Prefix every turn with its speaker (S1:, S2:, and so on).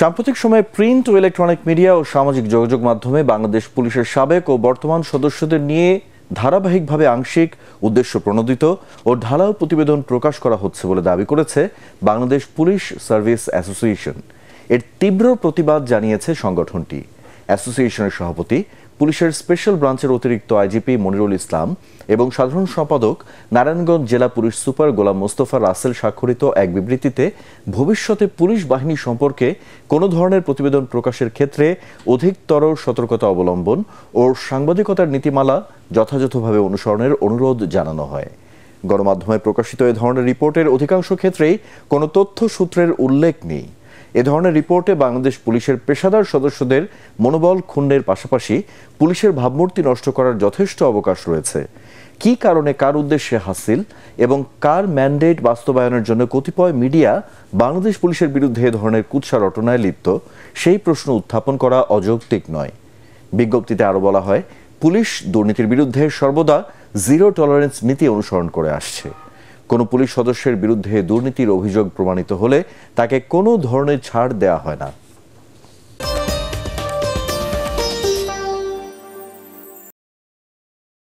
S1: সাম্প্রতিক সময়ে প্রিন্ট ও ইলেকট্রনিক মিডিয়া ও সামাজিক যোগাযোগ মাধ্যমে বাংলাদেশ পুলিশের সাবেক ও বর্তমান সদস্যদের নিয়ে ধারাবাহিকভাবে আংশিক উদ্দেশ্য প্রণোদিত ও ঢালাও প্রতিবেদন প্রকাশ করা হচ্ছে বলে দাবি করেছে বাংলাদেশ পুলিশ সার্ভিস অ্যাসোসিয়েশন এর তীব্র প্রতিবাদ জানিয়েছে সংগঠনটি অ্যাসোসিয়েশনের সভাপতি পুলিশের স্পেশাল ব্রাঞ্চের অতিরিক্ত আইজিপি মনিরুল ইসলাম এবং সাধারণ সম্পাদক নারায়ণগঞ্জ জেলা পুলিশ সুপার গোলাম মোস্তফা রাসেল স্বাক্ষরিত এক বিবৃতিতে ভবিষ্যতে পুলিশ বাহিনী সম্পর্কে কোনো ধরনের প্রতিবেদন প্রকাশের ক্ষেত্রে অধিকতর সতর্কতা অবলম্বন ও সাংবাদিকতার নীতিমালা যথাযথভাবে অনুসরণের অনুরোধ জানানো হয় গণমাধ্যমে প্রকাশিত এ ধরনের রিপোর্টের অধিকাংশ ক্ষেত্রেই কোনো তথ্য সূত্রের উল্লেখ নেই এ ধরনের রিপোর্টে বাংলাদেশ পুলিশের পেশাদার সদস্যদের মনোবল ক্ষুণ্ণের পাশাপাশি পুলিশের ভাবমূর্তি নষ্ট করার যথেষ্ট অবকাশ রয়েছে কি কারণে কার উদ্দেশ্যে হাসিল এবং কার ম্যান্ডেট বাস্তবায়নের জন্য কতিপয় মিডিয়া বাংলাদেশ পুলিশের বিরুদ্ধে এ ধরনের কুৎসা রটনায় লিপ্ত সেই প্রশ্ন উত্থাপন করা অযৌক্তিক নয় বিজ্ঞপ্তিতে আরও বলা হয় পুলিশ দুর্নীতির বিরুদ্ধে সর্বদা জিরো টলারেন্স নীতি অনুসরণ করে আসছে কোনো পুলিশ সদস্যের বিরুদ্ধে দুর্নীতির অভিযোগ প্রমাণিত হলে তাকে কোনো ধরনের ছাড় দেয়া হয় না